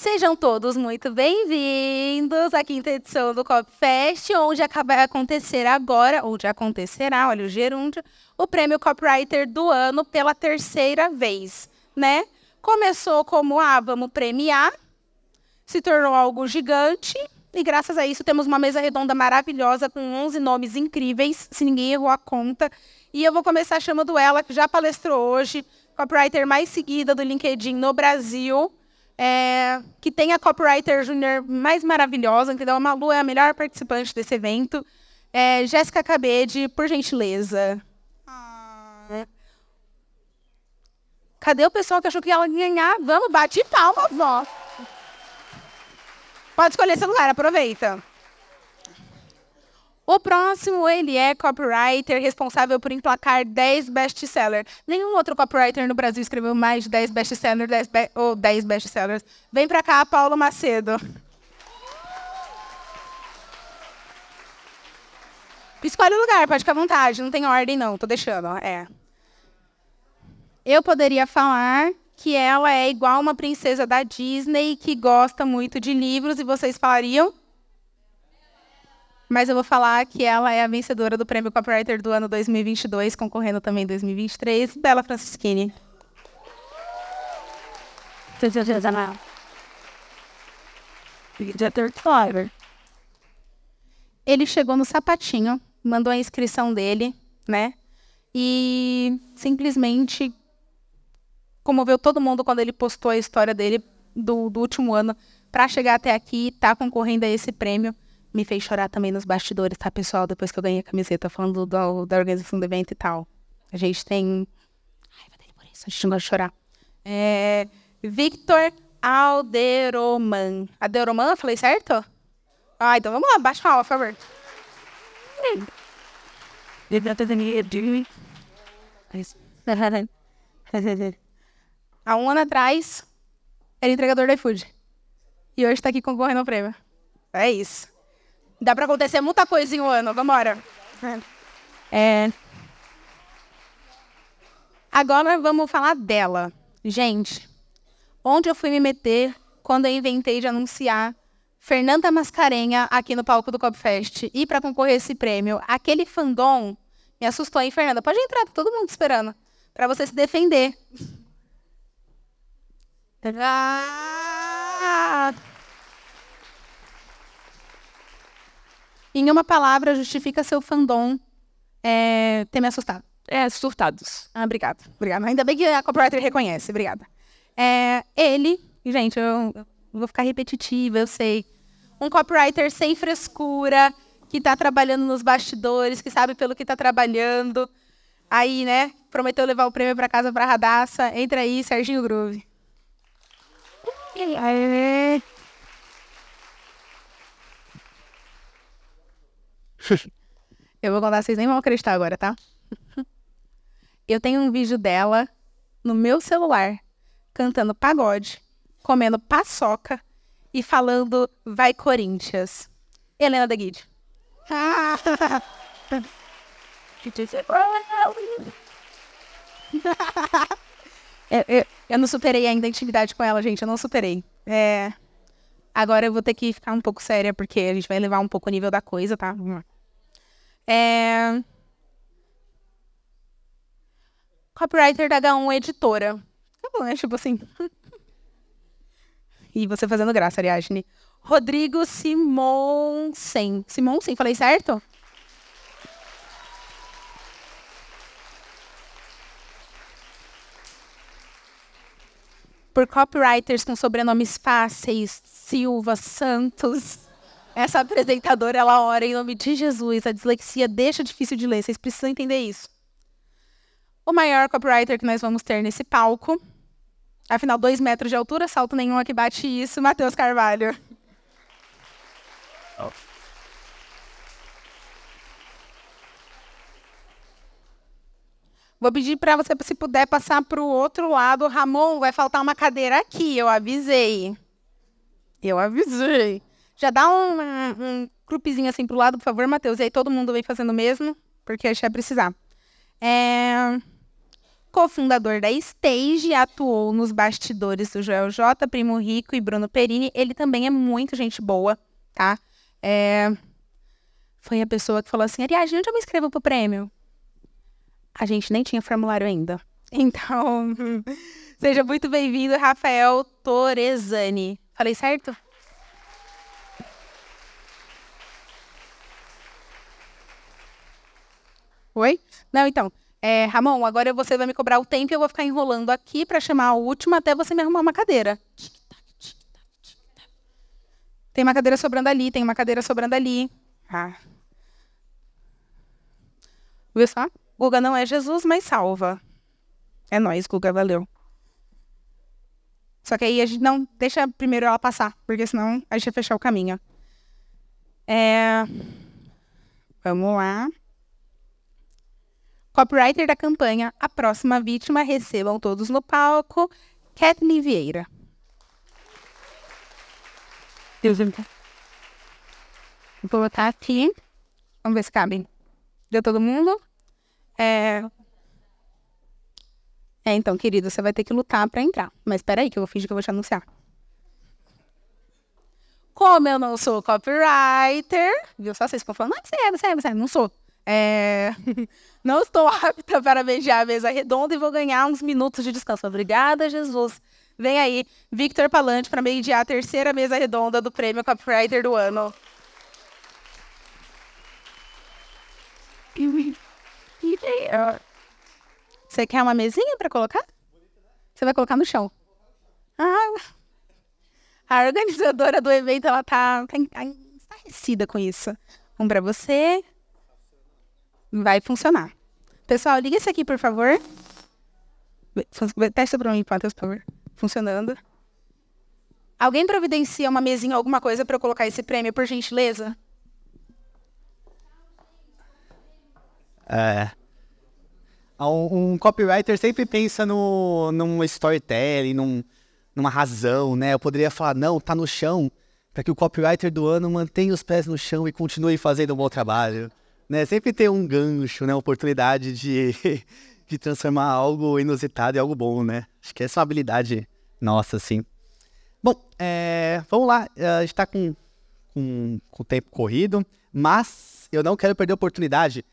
Sejam todos muito bem-vindos à quinta edição do Cop Fest, onde vai acontecer agora, onde acontecerá, olha o gerúndio, o prêmio Copywriter do ano pela terceira vez, né? Começou como, ah, vamos premiar, se tornou algo gigante, e graças a isso temos uma mesa redonda maravilhosa com 11 nomes incríveis, se ninguém errou a conta. E eu vou começar chamando ela, que já palestrou hoje, copywriter mais seguida do LinkedIn no Brasil, é, que tem a copywriter júnior mais maravilhosa, que a Malu é a melhor participante desse evento. É, Jéssica Cabede, por gentileza. Ah. Né? Cadê o pessoal que achou que ela ia ganhar? Vamos, bate palma, vó. Pode escolher seu lugar, aproveita. O próximo, ele é copywriter responsável por emplacar 10 best-sellers. Nenhum outro copywriter no Brasil escreveu mais de 10 best-sellers be ou 10 best-sellers. Vem pra cá, Paulo Macedo. Escolhe o lugar, pode ficar à vontade. Não tem ordem, não. Tô deixando, É. Eu poderia falar que ela é igual uma princesa da Disney que gosta muito de livros e vocês falariam mas eu vou falar que ela é a vencedora do prêmio Copywriter do ano 2022, concorrendo também em 2023, Bela Francischini. Ele chegou no sapatinho, mandou a inscrição dele, né? E simplesmente comoveu todo mundo quando ele postou a história dele do, do último ano para chegar até aqui e tá concorrendo a esse prêmio me fez chorar também nos bastidores, tá, pessoal? Depois que eu ganhei a camiseta, falando do, da organização do evento e tal. A gente tem. Ai, vai ter por isso, a gente não gosta de chorar. É... Victor Alderoman. Alderoman, falei certo? Ah, então vamos lá, baixa palma, por favor. Há um ano atrás, era entregador do iFood. E hoje está aqui concorrendo ao prêmio. É isso. Dá para acontecer muita coisa em um ano. Vamos embora. É... Agora vamos falar dela. Gente, onde eu fui me meter quando eu inventei de anunciar Fernanda Mascarenha aqui no palco do Copfest e para concorrer esse prêmio, aquele fandom me assustou, hein, Fernanda? Pode entrar, tá todo mundo esperando para você se defender. Ah! em uma palavra, justifica seu fandom é, ter me assustado. É, surtados. Ah, obrigada. Obrigada. Ainda bem que a copywriter reconhece. Obrigada. É, ele, gente, eu, eu vou ficar repetitiva, eu sei. Um copywriter sem frescura, que está trabalhando nos bastidores, que sabe pelo que está trabalhando. Aí, né, prometeu levar o prêmio para casa para Radassa. Entra aí, Serginho Groove. Aê. Eu vou contar, vocês nem vão acreditar agora, tá? Eu tenho um vídeo dela no meu celular, cantando pagode, comendo paçoca e falando Vai Corinthians. Helena da Guide. eu, eu, eu não superei ainda a intimidade com ela, gente. Eu não superei. É. Agora eu vou ter que ficar um pouco séria, porque a gente vai levar um pouco o nível da coisa, tá? É... Copywriter da H1 Editora. Tá né? Tipo assim. e você fazendo graça, Ariadne. Rodrigo Simonsen. Simonsen, falei certo? por copywriters com sobrenomes fáceis, Silva, Santos. Essa apresentadora, ela ora em nome de Jesus. A dislexia deixa difícil de ler, vocês precisam entender isso. O maior copywriter que nós vamos ter nesse palco, afinal, dois metros de altura, salto nenhum aqui é bate isso, Matheus Carvalho. Vou pedir para você, se puder, passar para o outro lado. Ramon, vai faltar uma cadeira aqui, eu avisei. Eu avisei. Já dá um, um, assim para o lado, por favor, Matheus. E aí todo mundo vem fazendo o mesmo, porque a gente vai precisar. É... Cofundador da Stage, atuou nos bastidores do Joel J, Primo Rico e Bruno Perini. Ele também é muito gente boa, tá? É... Foi a pessoa que falou assim, Ariadne, onde eu me inscrevo pro prêmio? a gente nem tinha formulário ainda. Então, seja muito bem-vindo, Rafael Torresani. Falei certo? Oi? Não, então. É, Ramon, agora você vai me cobrar o tempo e eu vou ficar enrolando aqui para chamar a última até você me arrumar uma cadeira. Tem uma cadeira sobrando ali, tem uma cadeira sobrando ali. Ah. Viu só? Guga não é Jesus, mas salva. É nós, Guga, valeu. Só que aí a gente não deixa primeiro ela passar, porque senão a gente vai fechar o caminho. É... Vamos lá. Copywriter da campanha, a próxima vítima, recebam todos no palco, Kathleen Vieira. Deus me Vou botar aqui. Vamos ver se cabe. Deu todo mundo? É... é, então, querido, você vai ter que lutar para entrar. Mas espera aí que eu vou fingir que eu vou te anunciar. Como eu não sou copywriter, viu só? Vocês ficam falando, não, você é, você é, você é. Não sou. É... não estou apta para beijar a mesa redonda e vou ganhar uns minutos de descanso. Obrigada, Jesus. Vem aí, Victor Palante, para mediar a terceira mesa redonda do prêmio Copywriter do ano. Você quer uma mesinha para colocar? Você vai colocar no chão. Ah, a organizadora do evento, ela tá, tá estarrecida com isso. Um para você. Vai funcionar. Pessoal, liga isso aqui, por favor. Testa para mim, Matheus, por favor. Funcionando. Alguém providencia uma mesinha, alguma coisa para eu colocar esse prêmio, por gentileza? É. Ah, um, copywriter sempre pensa no, num storytelling, num, numa razão, né? Eu poderia falar, não, tá no chão, para que o copywriter do ano mantenha os pés no chão e continue fazendo um bom trabalho. Né? Sempre ter um gancho, né? Oportunidade de, de transformar algo inusitado em algo bom, né? Acho que essa é uma habilidade nossa, assim. Bom, é, vamos lá. É, a gente tá com, com, com o tempo corrido, mas eu não quero perder a oportunidade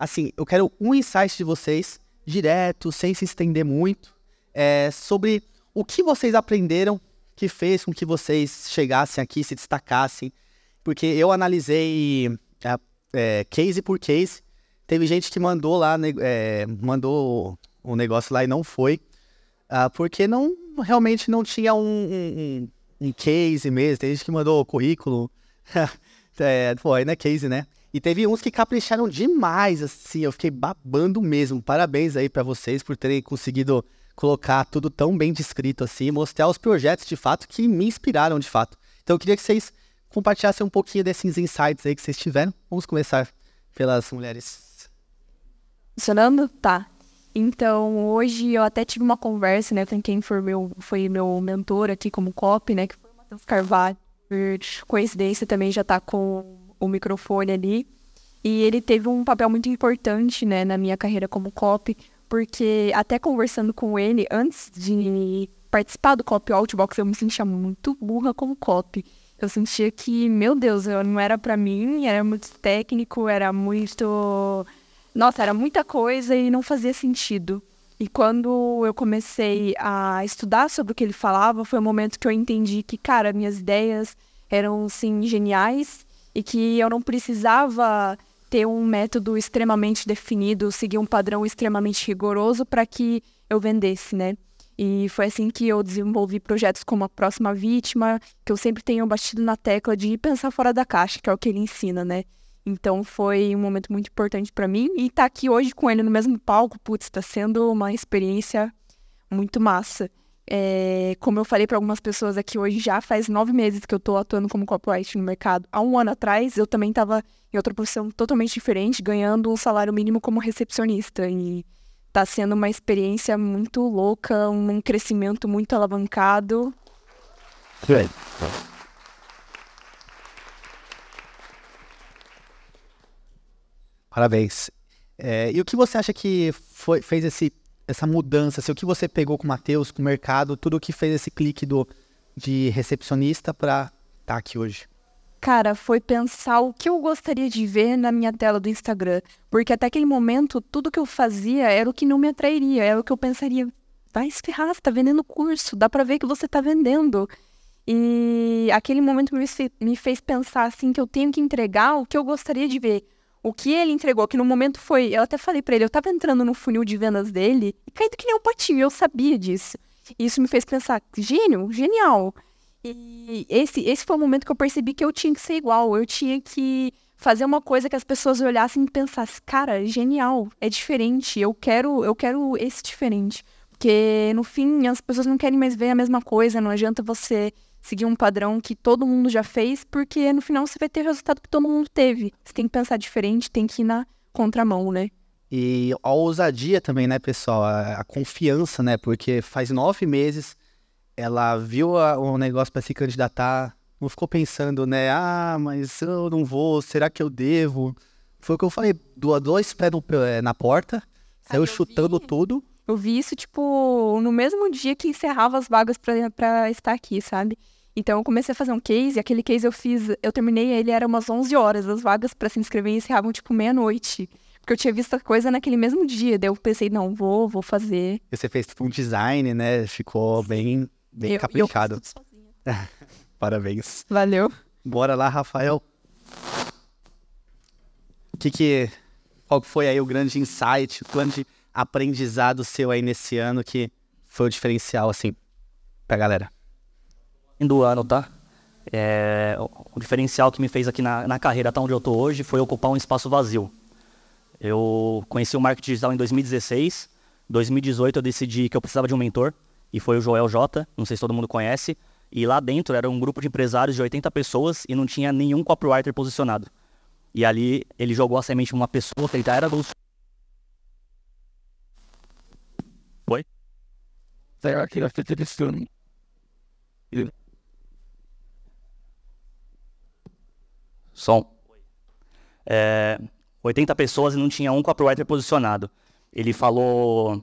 Assim, eu quero um insight de vocês, direto, sem se estender muito, é, sobre o que vocês aprenderam que fez com que vocês chegassem aqui, se destacassem. Porque eu analisei é, é case por case. Teve gente que mandou lá, né, é, mandou o um negócio lá e não foi. Uh, porque não realmente não tinha um, um, um, case mesmo. Tem gente que mandou currículo. é, pô, não é case, né? E teve uns que capricharam demais, assim. Eu fiquei babando mesmo. Parabéns aí para vocês por terem conseguido colocar tudo tão bem descrito assim, mostrar os projetos de fato que me inspiraram de fato. Então eu queria que vocês compartilhassem um pouquinho desses insights aí que vocês tiveram. Vamos começar pelas mulheres. Funcionando? Tá. Então, hoje eu até tive uma conversa, né, com quem foi meu, foi meu mentor aqui como COP, né, que foi o Matheus Carvalho. Por coincidência, também já tá com o microfone ali. E ele teve um papel muito importante, né, na minha carreira como COP, porque até conversando com ele antes de participar do COP Outbox, eu me sentia muito burra como COP. Eu sentia que, meu Deus, eu não era para mim, era muito técnico, era muito. Nossa, era muita coisa e não fazia sentido. E quando eu comecei a estudar sobre o que ele falava, foi o um momento que eu entendi que, cara, minhas ideias eram, assim, geniais e que eu não precisava ter um método extremamente definido, seguir um padrão extremamente rigoroso para que eu vendesse, né? E foi assim que eu desenvolvi projetos como a próxima vítima, que eu sempre tenho batido na tecla de pensar fora da caixa, que é o que ele ensina, né? Então foi um momento muito importante para mim e estar tá aqui hoje com ele no mesmo palco, putz, está sendo uma experiência muito massa. É, como eu falei para algumas pessoas aqui hoje, já faz nove meses que eu estou atuando como copyright no mercado. Há um ano atrás, eu também estava em outra posição totalmente diferente, ganhando um salário mínimo como recepcionista. E está sendo uma experiência muito louca, um crescimento muito alavancado. Sim. Parabéns. É, e o que você acha que foi, fez esse essa mudança, assim, o que você pegou com o Matheus, com o mercado, tudo o que fez esse clique do, de recepcionista para estar tá aqui hoje? Cara, foi pensar o que eu gostaria de ver na minha tela do Instagram. Porque até aquele momento, tudo que eu fazia era o que não me atrairia, era o que eu pensaria, vai se ferrar, você tá vendendo curso, dá para ver que você está vendendo. E aquele momento me fez pensar assim que eu tenho que entregar o que eu gostaria de ver o que ele entregou, que no momento foi. Eu até falei para ele, eu tava entrando no funil de vendas dele e caindo que nem um potinho, eu sabia disso. E isso me fez pensar, gênio, genial. E esse, esse foi o momento que eu percebi que eu tinha que ser igual, eu tinha que fazer uma coisa que as pessoas olhassem e pensassem, cara, genial, é diferente, eu quero, eu quero esse diferente. Porque no fim as pessoas não querem mais ver a mesma coisa, não adianta você seguir um padrão que todo mundo já fez, porque no final você vai ter o resultado que todo mundo teve. Você tem que pensar diferente, tem que ir na contramão, né? E a ousadia também, né, pessoal? A, a confiança, né? Porque faz nove meses ela viu a, negócio para se candidatar, não ficou pensando, né? Ah, mas eu não vou, será que eu devo? Foi o que eu falei, do dois pés eh, na porta, saiu Ai, chutando vi. tudo. Eu vi isso, tipo, no mesmo dia que encerrava as vagas para estar aqui, sabe? Então eu comecei a fazer um case, aquele case eu fiz, eu terminei ele era umas 11 horas, as vagas para se inscrever encerravam tipo meia-noite. Porque eu tinha visto a coisa naquele mesmo dia, daí eu pensei, não, vou, vou fazer. E você fez tipo um design, né? Ficou bem, bem eu, caprichado. Eu sozinha. Parabéns. Valeu. Bora lá, Rafael. O que que... Qual foi aí o grande insight, o grande... De aprendizado seu aí nesse ano que foi o diferencial, assim, pra galera? Do ano, tá? É, o diferencial que me fez aqui na, na carreira até tá onde eu tô hoje foi ocupar um espaço vazio. Eu conheci o marketing digital em 2016. 2018 eu decidi que eu precisava de um mentor e foi o Joel J, não sei se todo mundo conhece. E lá dentro era um grupo de empresários de 80 pessoas e não tinha nenhum copywriter posicionado. E ali ele jogou a semente uma pessoa que ele já era do Será que vai ser decepcionante? Som. É, 80 pessoas e não tinha um copywriter posicionado. Ele falou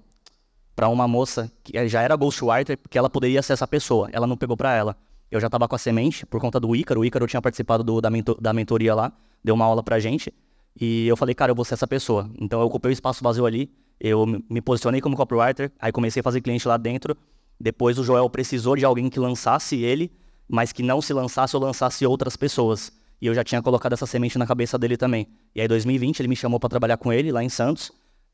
para uma moça que é, já era ghostwriter que ela poderia ser essa pessoa. Ela não pegou para ela. Eu já tava com a semente por conta do Ícaro. O Ícaro tinha participado do, da, mento, da mentoria lá, deu uma aula pra gente. E eu falei, cara, eu vou ser essa pessoa. Então eu ocupei o espaço vazio ali, eu me posicionei como copywriter, aí comecei a fazer cliente lá dentro. Depois o Joel precisou de alguém que lançasse ele, mas que não se lançasse ou lançasse outras pessoas. E eu já tinha colocado essa semente na cabeça dele também. E aí em 2020 ele me chamou para trabalhar com ele lá em Santos.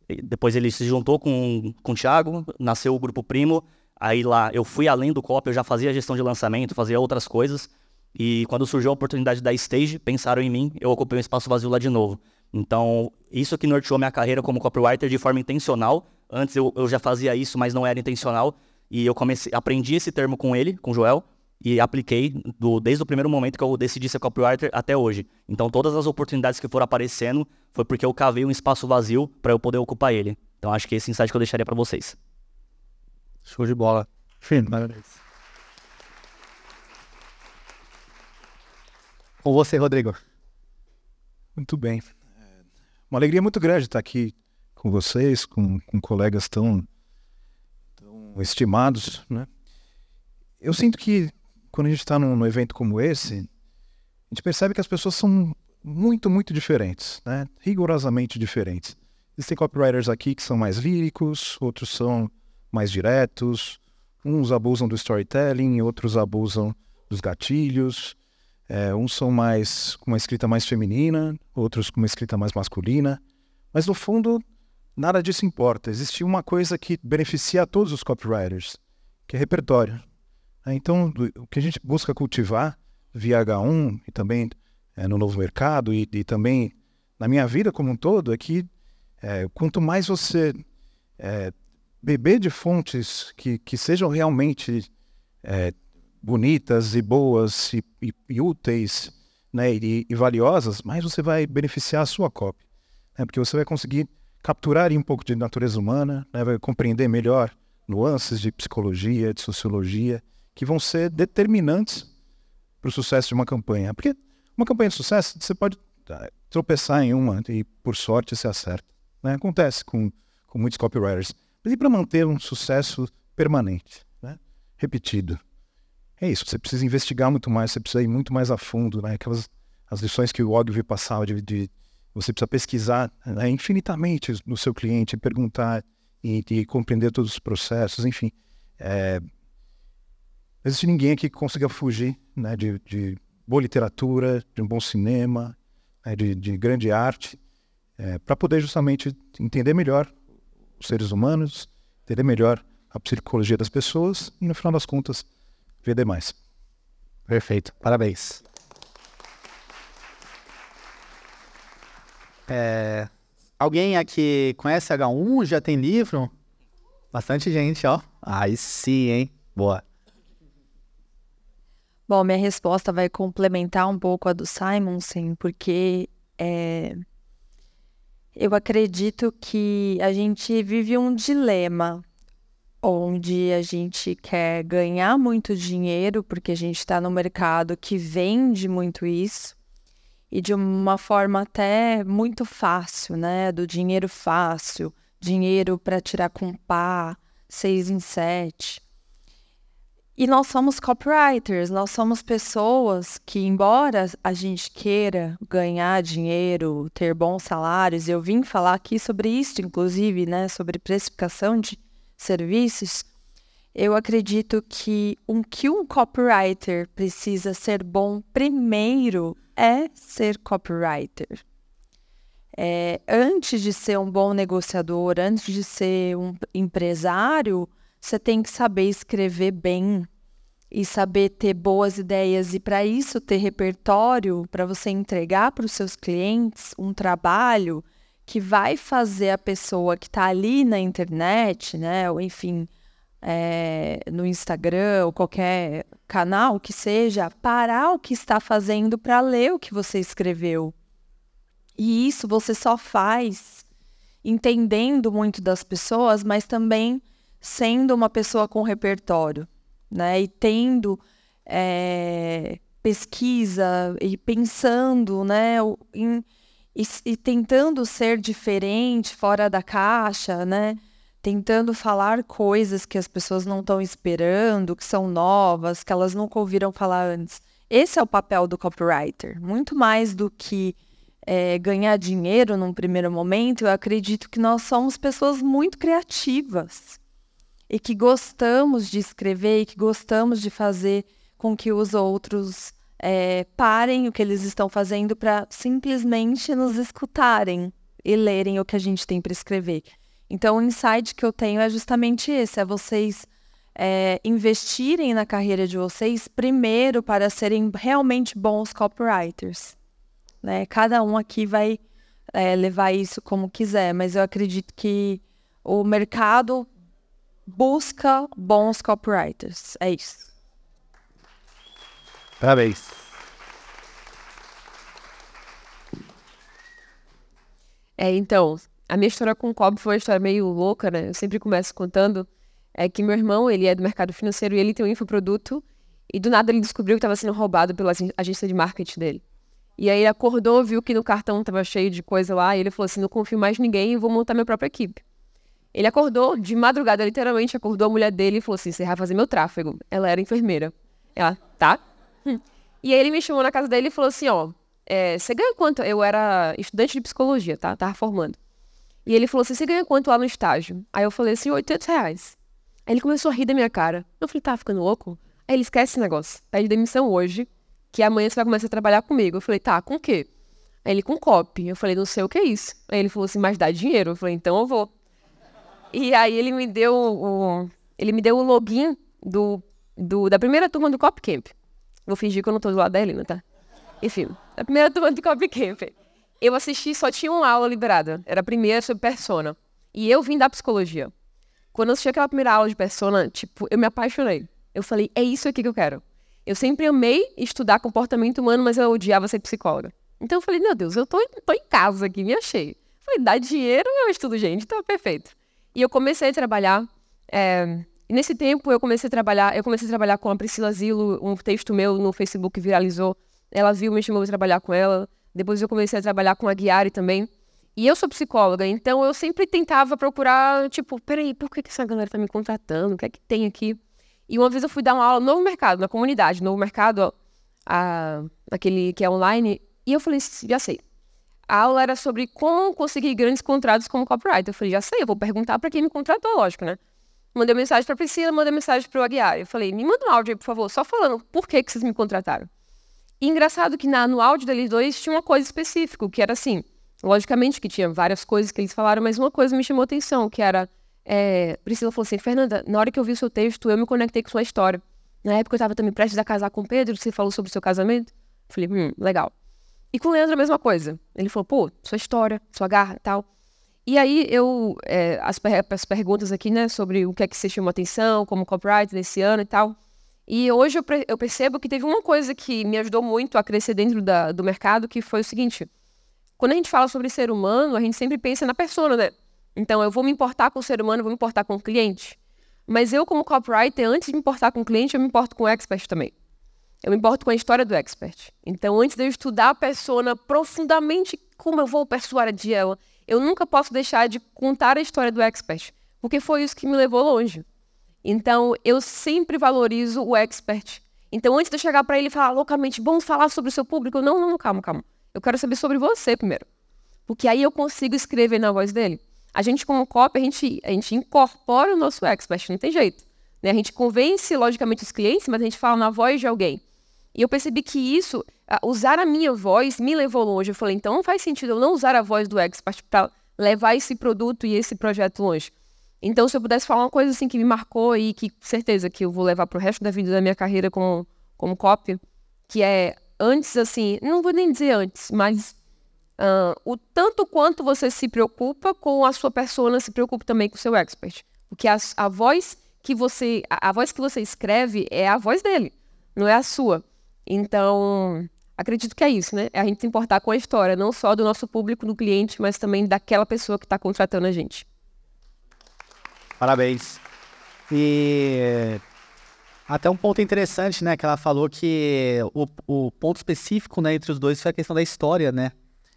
E depois ele se juntou com, com o Thiago, nasceu o Grupo Primo. Aí lá eu fui além do copy, eu já fazia gestão de lançamento, fazia outras coisas. E quando surgiu a oportunidade da Stage, pensaram em mim, eu ocupei um espaço vazio lá de novo. Então, isso que norteou minha carreira como copywriter de forma intencional. Antes eu, eu já fazia isso, mas não era intencional. E eu comecei, aprendi esse termo com ele, com o Joel, e apliquei do, desde o primeiro momento que eu decidi ser copywriter até hoje. Então, todas as oportunidades que foram aparecendo foi porque eu cavei um espaço vazio para eu poder ocupar ele. Então, acho que esse insight que eu deixaria para vocês. Show de bola. Fim, maravilhoso. Com você, Rodrigo. Muito bem uma alegria muito grande estar aqui com vocês, com, com colegas tão, tão estimados, né? Eu sinto que quando a gente está num, num, evento como esse, a gente percebe que as pessoas são muito, muito diferentes, né? Rigorosamente diferentes. Existem copywriters aqui que são mais líricos, outros são mais diretos, uns abusam do storytelling, outros abusam dos gatilhos, é, uns são mais com uma escrita mais feminina, outros com uma escrita mais masculina. Mas no fundo, nada disso importa. Existe uma coisa que beneficia a todos os copywriters, que é repertório. É, então, o que a gente busca cultivar via H1 e também é, no novo mercado e, e, também na minha vida como um todo é que é, quanto mais você é, beber de fontes que, que sejam realmente é, bonitas e boas e, e, e úteis né, e, e, valiosas, mais você vai beneficiar a sua cópia. Né, porque você vai conseguir capturar um pouco de natureza humana, né, vai compreender melhor nuances de psicologia, de sociologia, que vão ser determinantes para o sucesso de uma campanha. Porque uma campanha de sucesso, você pode ah, tropeçar em uma e, por sorte, você acerta. Né? Acontece com, com muitos copywriters. Mas e para manter um sucesso permanente, né? repetido? é isso, você precisa investigar muito mais, você precisa ir muito mais a fundo, né? Aquelas as lições que o Ogilvy passava de, de você precisa pesquisar né, infinitamente no seu cliente, perguntar e, e compreender todos os processos, enfim. É, não existe ninguém aqui que consiga fugir né, de, de boa literatura, de um bom cinema, né, de, de, grande arte, é, para poder justamente entender melhor os seres humanos, entender melhor a psicologia das pessoas e, no final das contas, Vê demais. Perfeito, parabéns. É, alguém aqui conhece H1? Já tem livro? Bastante gente, ó. Aí sim, hein? Boa. Bom, minha resposta vai complementar um pouco a do Simon, sim, porque é, eu acredito que a gente vive um dilema onde a gente quer ganhar muito dinheiro, porque a gente está no mercado que vende muito isso, e de uma forma até muito fácil, né? Do dinheiro fácil, dinheiro para tirar com pá, seis em sete. E nós somos copywriters, nós somos pessoas que, embora a gente queira ganhar dinheiro, ter bons salários, eu vim falar aqui sobre isso, inclusive, né? Sobre precificação de serviços, eu acredito que o um, que um copywriter precisa ser bom primeiro é ser copywriter. É, antes de ser um bom negociador, antes de ser um empresário, você tem que saber escrever bem e saber ter boas ideias e para isso ter repertório para você entregar para os seus clientes um trabalho que vai fazer a pessoa que está ali na internet, né, ou enfim, é, no Instagram ou qualquer canal que seja, parar o que está fazendo para ler o que você escreveu. E isso você só faz entendendo muito das pessoas, mas também sendo uma pessoa com repertório, né, e tendo é, pesquisa e pensando, né, em e, e tentando ser diferente, fora da caixa, né? Tentando falar coisas que as pessoas não estão esperando, que são novas, que elas nunca ouviram falar antes. Esse é o papel do copywriter. Muito mais do que é, ganhar dinheiro num primeiro momento, eu acredito que nós somos pessoas muito criativas e que gostamos de escrever e que gostamos de fazer com que os outros é, parem o que eles estão fazendo para simplesmente nos escutarem e lerem o que a gente tem para escrever. Então, o insight que eu tenho é justamente esse: é vocês é, investirem na carreira de vocês primeiro para serem realmente bons copywriters. Né? Cada um aqui vai é, levar isso como quiser, mas eu acredito que o mercado busca bons copywriters. É isso. Parabéns. É, então, a minha história com o Cobb foi uma história meio louca, né? Eu sempre começo contando é que meu irmão, ele é do mercado financeiro e ele tem um infoproduto e do nada ele descobriu que estava sendo roubado pela agência de marketing dele. E aí ele acordou, viu que no cartão estava cheio de coisa lá e ele falou assim, não confio mais ninguém vou montar minha própria equipe. Ele acordou de madrugada, literalmente, acordou a mulher dele e falou assim, você vai fazer meu tráfego. Ela era enfermeira. Ela, tá, e aí ele me chamou na casa dele e falou assim, ó, é, você ganha quanto? Eu era estudante de psicologia, tá? Tava formando. E ele falou assim, você ganha quanto lá no estágio? Aí eu falei assim, 800 reais. Aí ele começou a rir da minha cara. Eu falei, tá ficando louco? Aí ele esquece esse negócio. Pede demissão hoje, que amanhã você vai começar a trabalhar comigo. Eu falei, tá, com o quê? Aí ele, com copy. Eu falei, não sei o que é isso. Aí ele falou assim, mas dá dinheiro. Eu falei, então eu vou. E aí ele me deu o, ele me deu o login do, do, da primeira turma do Cop Camp. Vou fingir que eu não tô do lado da Helena, tá? Enfim, a primeira turma de Copy Camp. Eu assisti, só tinha uma aula liberada. Era a primeira sobre persona. E eu vim da psicologia. Quando eu assisti aquela primeira aula de persona, tipo, eu me apaixonei. Eu falei, é isso aqui que eu quero. Eu sempre amei estudar comportamento humano, mas eu odiava ser psicóloga. Então eu falei, meu Deus, eu tô, tô em casa aqui, me achei. Eu falei, dá dinheiro, eu estudo gente, tá perfeito. E eu comecei a trabalhar é, nesse tempo eu comecei a trabalhar, eu comecei a trabalhar com a Priscila Zilo, um texto meu no Facebook viralizou. Ela viu, me chamou para trabalhar com ela. Depois eu comecei a trabalhar com a Guiari também. E eu sou psicóloga, então eu sempre tentava procurar, tipo, peraí, por que, que essa galera tá me contratando? O que é que tem aqui? E uma vez eu fui dar uma aula no Novo Mercado, na comunidade, Novo Mercado, ó, a, aquele que é online, e eu falei, já sei. A aula era sobre como conseguir grandes contratos como copyright Eu falei, já sei, eu vou perguntar para quem me contratou, lógico, né? Mandei mensagem para Priscila, mandei mensagem para o Aguiar. Eu falei, me manda um áudio aí, por favor, só falando por que, que vocês me contrataram. E engraçado que na, no áudio deles dois tinha uma coisa específica, que era assim, logicamente que tinha várias coisas que eles falaram, mas uma coisa me chamou atenção, que era, é, Priscila falou assim, Fernanda, na hora que eu vi o seu texto, eu me conectei com sua história. Na época eu estava também prestes a casar com o Pedro, você falou sobre o seu casamento. falei, hum, legal. E com o Leandro a mesma coisa. Ele falou, pô, sua história, sua garra, tal. E aí eu é, as, as, perguntas aqui, né, sobre o que é que você chamou atenção, como copyright nesse ano e tal. E hoje eu, eu percebo que teve uma coisa que me ajudou muito a crescer dentro da, do mercado, que foi o seguinte: quando a gente fala sobre ser humano, a gente sempre pensa na persona, né? Então eu vou me importar com o ser humano, vou me importar com o cliente. Mas eu, como copywriter, antes de me importar com o cliente, eu me importo com o expert também. Eu me importo com a história do expert. Então, antes de eu estudar a persona profundamente, como eu vou persuadir ela, eu nunca posso deixar de contar a história do expert, porque foi isso que me levou longe. Então, eu sempre valorizo o expert. Então, antes de eu chegar para ele e falar loucamente, vamos falar sobre o seu público, não, não, calma, calma. Eu quero saber sobre você primeiro. Porque aí eu consigo escrever na voz dele. A gente, como copy, a gente, a gente incorpora o nosso expert, não tem jeito. Né? A gente convence, logicamente, os clientes, mas a gente fala na voz de alguém. E eu percebi que isso, usar a minha voz, me levou longe. Eu falei, então não faz sentido eu não usar a voz do expert para levar esse produto e esse projeto longe. Então, se eu pudesse falar uma coisa assim que me marcou e que certeza que eu vou levar para o resto da vida da minha carreira como, como copy, que é antes, assim, não vou nem dizer antes, mas uh, o tanto quanto você se preocupa com a sua persona, se preocupa também com o seu expert. Porque a, a voz que você. A, a voz que você escreve é a voz dele, não é a sua. Então, acredito que é isso, né? É a gente se importar com a história, não só do nosso público, do cliente, mas também daquela pessoa que está contratando a gente. Parabéns. E até um ponto interessante, né? Que ela falou que o, o ponto específico né, entre os dois foi a questão da história, né?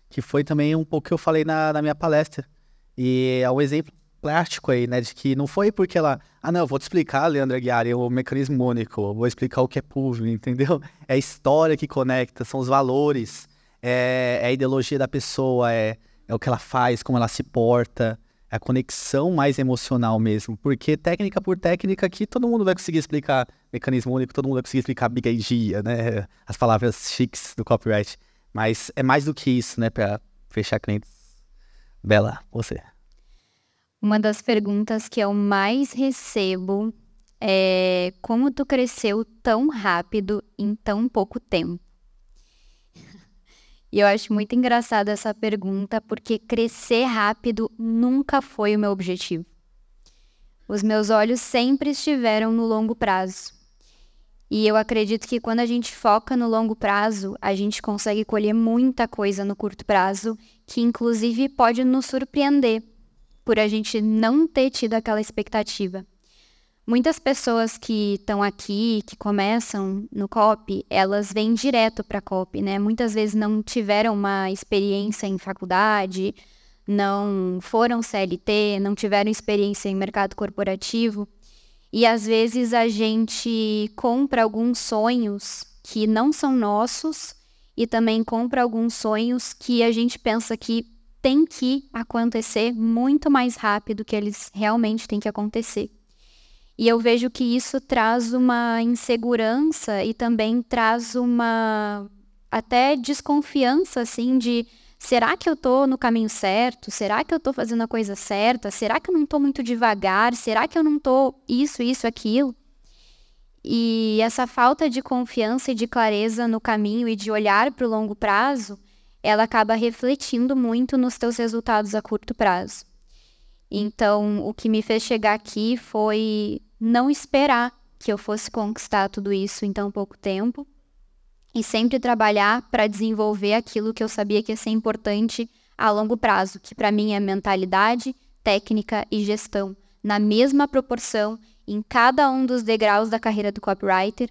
Que foi também um pouco que eu falei na, na minha palestra. E é um exemplo plástico aí, né? De que não foi porque ela. Ah, não, vou te explicar, Leandro Aguiar, o é mecanismo único, vou explicar o que é público, entendeu? É a história que conecta, são os valores, é, é a ideologia da pessoa, é, é o que ela faz, como ela se porta, é a conexão mais emocional mesmo. Porque técnica por técnica aqui todo mundo vai conseguir explicar mecanismo único, todo mundo vai conseguir explicar bigagia, né? As palavras chiques do copyright. Mas é mais do que isso, né? Para fechar clientes. Bela, você. Uma das perguntas que eu mais recebo é como tu cresceu tão rápido em tão pouco tempo? E eu acho muito engraçada essa pergunta, porque crescer rápido nunca foi o meu objetivo. Os meus olhos sempre estiveram no longo prazo. E eu acredito que quando a gente foca no longo prazo, a gente consegue colher muita coisa no curto prazo, que inclusive pode nos surpreender por a gente não ter tido aquela expectativa. Muitas pessoas que estão aqui, que começam no COP, elas vêm direto para a COP, né? Muitas vezes não tiveram uma experiência em faculdade, não foram CLT, não tiveram experiência em mercado corporativo. E às vezes a gente compra alguns sonhos que não são nossos e também compra alguns sonhos que a gente pensa que tem que acontecer muito mais rápido que eles realmente têm que acontecer. E eu vejo que isso traz uma insegurança e também traz uma até desconfiança assim de será que eu estou no caminho certo? Será que eu estou fazendo a coisa certa? Será que eu não estou muito devagar? Será que eu não estou isso, isso, aquilo? E essa falta de confiança e de clareza no caminho e de olhar para o longo prazo ela acaba refletindo muito nos teus resultados a curto prazo. Então, o que me fez chegar aqui foi não esperar que eu fosse conquistar tudo isso em tão pouco tempo e sempre trabalhar para desenvolver aquilo que eu sabia que ia ser importante a longo prazo, que para mim é mentalidade, técnica e gestão, na mesma proporção em cada um dos degraus da carreira do copywriter,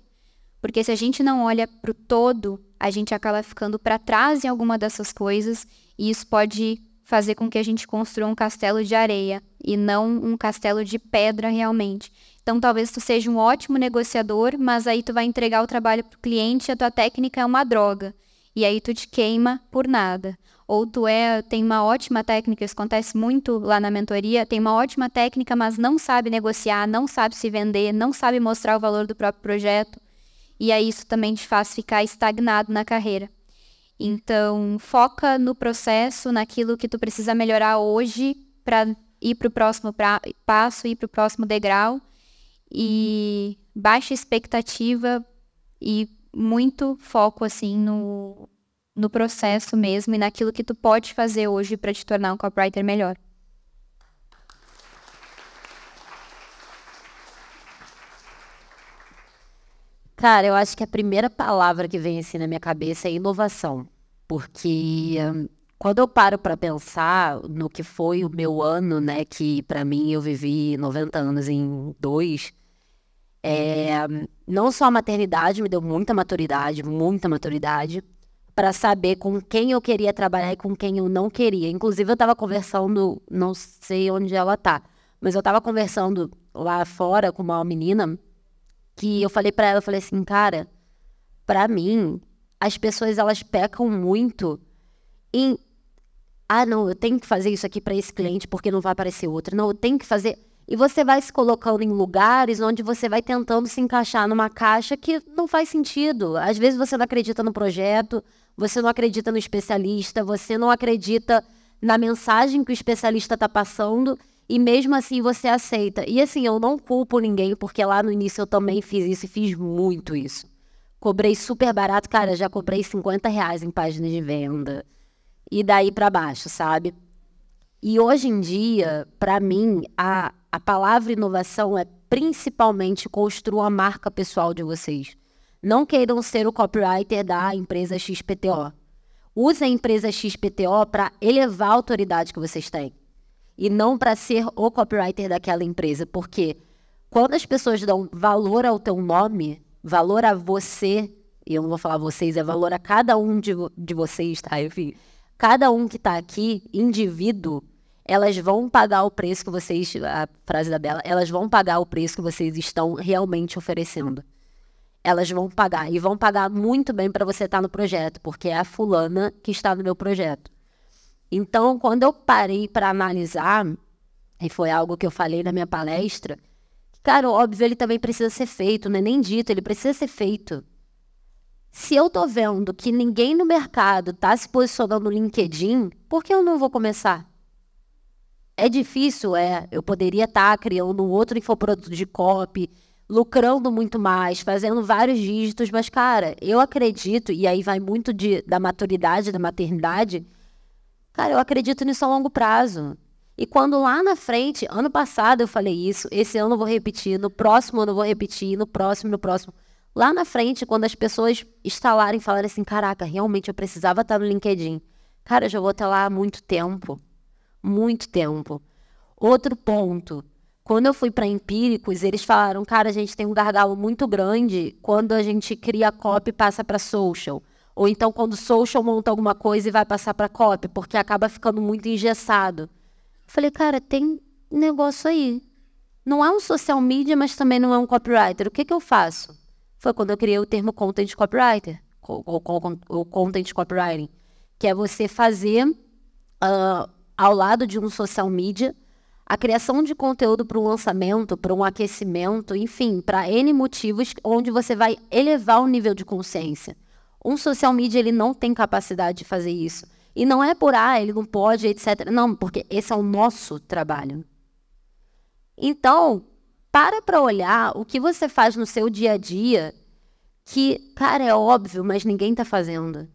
porque se a gente não olha para o todo, a gente acaba ficando para trás em alguma dessas coisas e isso pode fazer com que a gente construa um castelo de areia e não um castelo de pedra realmente. Então talvez tu seja um ótimo negociador, mas aí tu vai entregar o trabalho para o cliente e a tua técnica é uma droga. E aí tu te queima por nada. Ou tu é, tem uma ótima técnica, isso acontece muito lá na mentoria, tem uma ótima técnica, mas não sabe negociar, não sabe se vender, não sabe mostrar o valor do próprio projeto. E aí isso também te faz ficar estagnado na carreira. Então, foca no processo, naquilo que tu precisa melhorar hoje para ir para o próximo pra... passo, ir para o próximo degrau. E baixa expectativa e muito foco assim no, no processo mesmo e naquilo que tu pode fazer hoje para te tornar um copywriter melhor. Cara, eu acho que a primeira palavra que vem assim na minha cabeça é inovação, porque quando eu paro para pensar no que foi o meu ano, né, que para mim eu vivi 90 anos em dois, é, não só a maternidade me deu muita maturidade, muita maturidade para saber com quem eu queria trabalhar e com quem eu não queria. Inclusive eu estava conversando, não sei onde ela tá, mas eu estava conversando lá fora com uma menina que eu falei para ela, eu falei assim, cara, para mim, as pessoas elas pecam muito em ah, não, eu tenho que fazer isso aqui para esse cliente porque não vai aparecer outro. Não, eu tenho que fazer. E você vai se colocando em lugares onde você vai tentando se encaixar numa caixa que não faz sentido. Às vezes você não acredita no projeto, você não acredita no especialista, você não acredita na mensagem que o especialista está passando e mesmo assim você aceita. E assim, eu não culpo ninguém, porque lá no início eu também fiz isso e fiz muito isso. Cobrei super barato, cara, já cobrei 50 reais em páginas de venda. E daí para baixo, sabe? E hoje em dia, para mim, a, a palavra inovação é principalmente construir a marca pessoal de vocês. Não queiram ser o copywriter da empresa XPTO. Use a empresa XPTO para elevar a autoridade que vocês têm e não para ser o copywriter daquela empresa, porque quando as pessoas dão valor ao teu nome, valor a você, e eu não vou falar vocês, é valor a cada um de, de vocês, tá? Enfim, cada um que está aqui, indivíduo, elas vão pagar o preço que vocês, a frase da Bela, elas vão pagar o preço que vocês estão realmente oferecendo. Elas vão pagar e vão pagar muito bem para você estar tá no projeto, porque é a fulana que está no meu projeto. Então, quando eu parei para analisar, e foi algo que eu falei na minha palestra, cara, óbvio, ele também precisa ser feito, não é nem dito, ele precisa ser feito. Se eu tô vendo que ninguém no mercado tá se posicionando no LinkedIn, por que eu não vou começar? É difícil, é. Eu poderia estar tá criando um outro infoproduto de copy, lucrando muito mais, fazendo vários dígitos, mas, cara, eu acredito, e aí vai muito de, da maturidade, da maternidade, Cara, eu acredito nisso a longo prazo. E quando lá na frente, ano passado eu falei isso, esse ano eu vou repetir, no próximo ano eu vou repetir, no próximo, no próximo. Lá na frente, quando as pessoas instalarem e falarem assim: caraca, realmente eu precisava estar no LinkedIn. Cara, eu já vou estar lá há muito tempo. Muito tempo. Outro ponto. Quando eu fui para Empíricos, eles falaram: cara, a gente tem um gargalo muito grande quando a gente cria copy e passa para social. Ou então quando o social monta alguma coisa e vai passar para copy, porque acaba ficando muito engessado. Falei, cara, tem negócio aí. Não é um social media, mas também não é um copywriter. O que, que eu faço? Foi quando eu criei o termo content copywriter, ou content copywriting, que é você fazer uh, ao lado de um social media a criação de conteúdo para um lançamento, para um aquecimento, enfim, para N motivos onde você vai elevar o nível de consciência. Um social media ele não tem capacidade de fazer isso. E não é por ah, ele não pode, etc. Não, porque esse é o nosso trabalho. Então, para para olhar o que você faz no seu dia a dia, que, cara, é óbvio, mas ninguém está fazendo.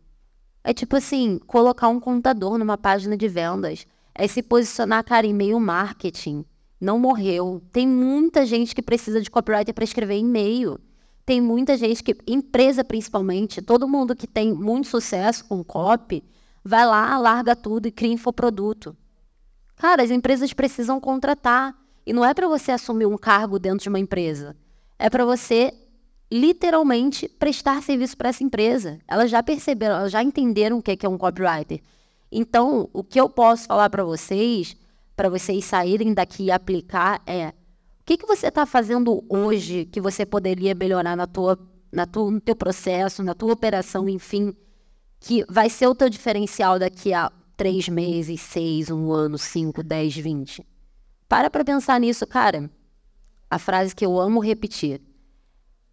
É tipo assim, colocar um contador numa página de vendas. É se posicionar, cara, em meio marketing. Não morreu. Tem muita gente que precisa de copywriter para escrever e-mail tem muita gente que, empresa principalmente, todo mundo que tem muito sucesso com copy, vai lá, larga tudo e cria infoproduto. Cara, as empresas precisam contratar. E não é para você assumir um cargo dentro de uma empresa. É para você literalmente prestar serviço para essa empresa. Elas já perceberam, elas já entenderam o que é, que é um copywriter. Então, o que eu posso falar para vocês, para vocês saírem daqui e aplicar, é que, que você está fazendo hoje que você poderia melhorar na tua, na tua, no teu processo, na tua operação, enfim, que vai ser o teu diferencial daqui a três meses, seis, um ano, cinco, dez, vinte? Para para pensar nisso, cara. A frase que eu amo repetir.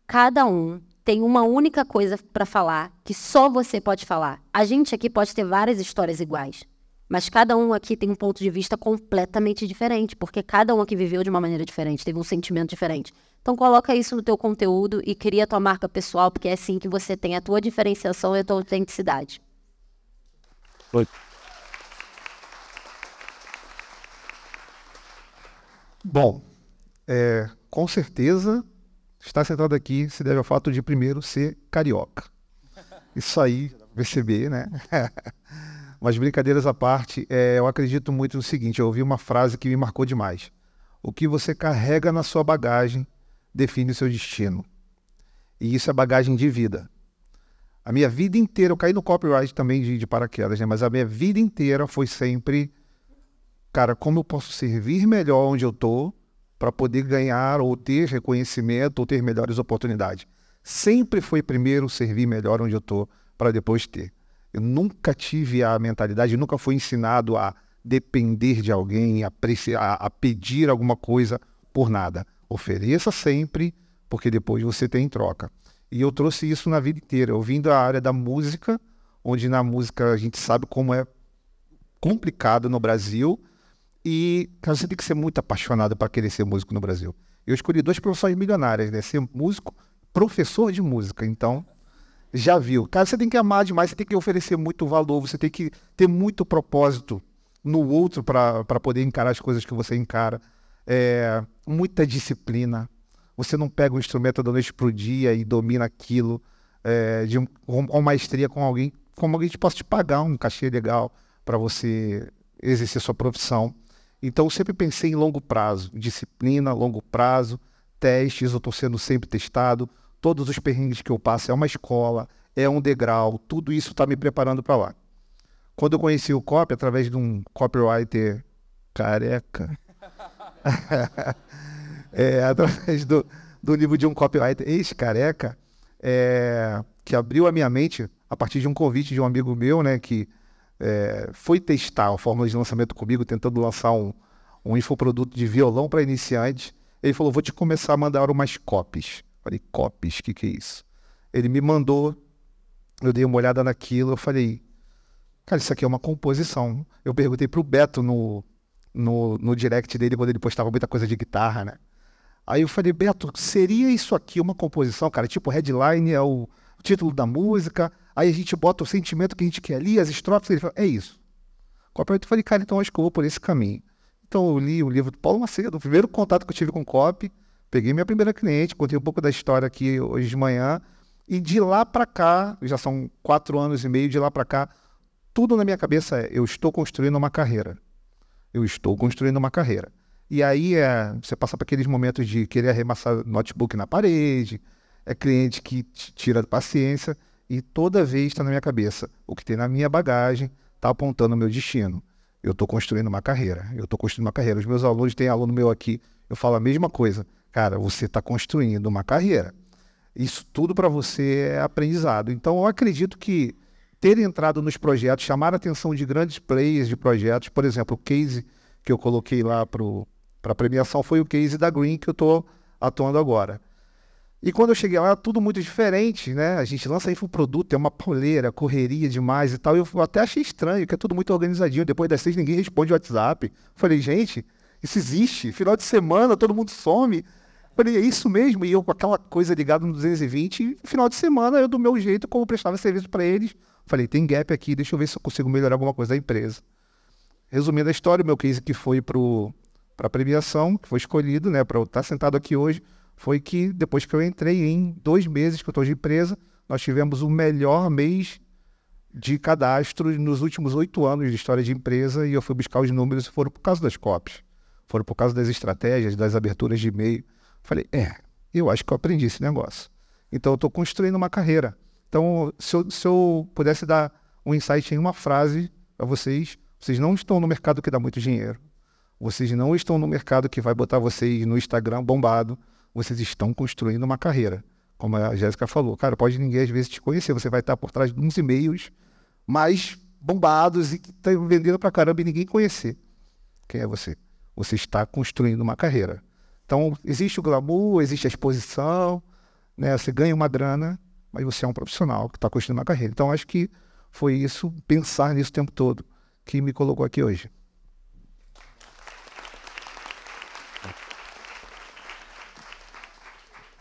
Cada um tem uma única coisa para falar que só você pode falar. A gente aqui pode ter várias histórias iguais, mas cada um aqui tem um ponto de vista completamente diferente, porque cada um aqui viveu de uma maneira diferente, teve um sentimento diferente. Então coloca isso no teu conteúdo e cria a tua marca pessoal, porque é assim que você tem a tua diferenciação e a tua autenticidade. Oi. Bom, é, com certeza estar sentado aqui se deve ao fato de primeiro ser carioca. Isso aí, perceber, né? Mas brincadeiras à parte, é, eu acredito muito no seguinte: eu ouvi uma frase que me marcou demais. O que você carrega na sua bagagem define o seu destino. E isso é bagagem de vida. A minha vida inteira, eu caí no copyright também de, de paraquedas, né? mas a minha vida inteira foi sempre, cara, como eu posso servir melhor onde eu estou para poder ganhar ou ter reconhecimento ou ter melhores oportunidades. Sempre foi primeiro servir melhor onde eu estou para depois ter. Eu nunca tive a mentalidade, nunca fui ensinado a depender de alguém, a, a pedir alguma coisa por nada. Ofereça sempre, porque depois você tem em troca. E eu trouxe isso na vida inteira. Eu vim da área da música, onde na música a gente sabe como é complicado no Brasil e você tem que ser muito apaixonado para querer ser músico no Brasil. Eu escolhi duas profissões milionárias, né? Ser músico, professor de música. Então, já viu. Cara, você tem que amar demais, você tem que oferecer muito valor, você tem que ter muito propósito no outro para poder encarar as coisas que você encara. É, muita disciplina. Você não pega um instrumento da noite para o dia e domina aquilo é, de, com, com maestria com alguém, como alguém que possa te pagar um cachê legal para você exercer sua profissão. Então, eu sempre pensei em longo prazo, disciplina, longo prazo, testes, eu estou sendo sempre testado, todos os perrengues que eu passo, é uma escola, é um degrau, tudo isso está me preparando para lá. Quando eu conheci o Cop, através de um copywriter careca, é, através do, do livro de um copywriter ex-careca, é, que abriu a minha mente a partir de um convite de um amigo meu, né, que é, foi testar a fórmula de lançamento comigo, tentando lançar um, um infoproduto de violão para iniciantes. Ele falou: Vou te começar a mandar umas copies. Falei, copies, o que, que é isso? Ele me mandou, eu dei uma olhada naquilo, eu falei, cara, isso aqui é uma composição. Eu perguntei pro Beto no, no, no direct dele, quando ele postava muita coisa de guitarra, né? Aí eu falei, Beto, seria isso aqui uma composição, cara? Tipo, headline é o título da música, aí a gente bota o sentimento que a gente quer ali, as estrofes, ele falou, é isso. Copy, eu falei, cara, então acho que eu vou por esse caminho. Então eu li o livro do Paulo Macedo, o primeiro contato que eu tive com Copy, Peguei minha primeira cliente, contei um pouco da história aqui hoje de manhã. E de lá para cá, já são quatro anos e meio, de lá para cá, tudo na minha cabeça é: eu estou construindo uma carreira. Eu estou construindo uma carreira. E aí é, você passa para aqueles momentos de querer arremassar notebook na parede, é cliente que te tira paciência, e toda vez está na minha cabeça: o que tem na minha bagagem está apontando o meu destino. Eu estou construindo uma carreira. Eu estou construindo uma carreira. Os meus alunos, tem aluno meu aqui, eu falo a mesma coisa. Cara, você está construindo uma carreira. Isso tudo para você é aprendizado. Então, eu acredito que ter entrado nos projetos, chamar a atenção de grandes players de projetos, por exemplo, o case que eu coloquei lá para a premiação foi o case da Green que eu estou atuando agora. E quando eu cheguei lá, tudo muito diferente, né? A gente lança aí um produto, é uma pauleira, correria demais e tal. eu até achei estranho, que é tudo muito organizadinho. Depois das seis, ninguém responde o WhatsApp. Falei, gente, isso existe. Final de semana, todo mundo some falei, é isso mesmo? E eu com aquela coisa ligada no 220, e final de semana eu do meu jeito, como prestava serviço para eles, falei, tem gap aqui, deixa eu ver se eu consigo melhorar alguma coisa da empresa. Resumindo a história, o meu case que foi para a premiação, que foi escolhido, né, para eu estar tá sentado aqui hoje, foi que depois que eu entrei, em dois meses que eu estou de empresa, nós tivemos o melhor mês de cadastro nos últimos oito anos de história de empresa e eu fui buscar os números e foram por causa das COPs, foram por causa das estratégias, das aberturas de e-mail. Falei, é, eu acho que eu aprendi esse negócio. Então eu estou construindo uma carreira. Então, se eu, se eu pudesse dar um insight em uma frase a vocês, vocês não estão no mercado que dá muito dinheiro. Vocês não estão no mercado que vai botar vocês no Instagram bombado. Vocês estão construindo uma carreira. Como a Jéssica falou, cara, pode ninguém às vezes te conhecer. Você vai estar por trás de uns e-mails mais bombados e que estão tá vendendo pra caramba e ninguém conhecer. Quem é você? Você está construindo uma carreira. Então, existe o glamour, existe a exposição, né? você ganha uma grana, mas você é um profissional que está construindo uma carreira. Então, acho que foi isso, pensar nisso o tempo todo, que me colocou aqui hoje.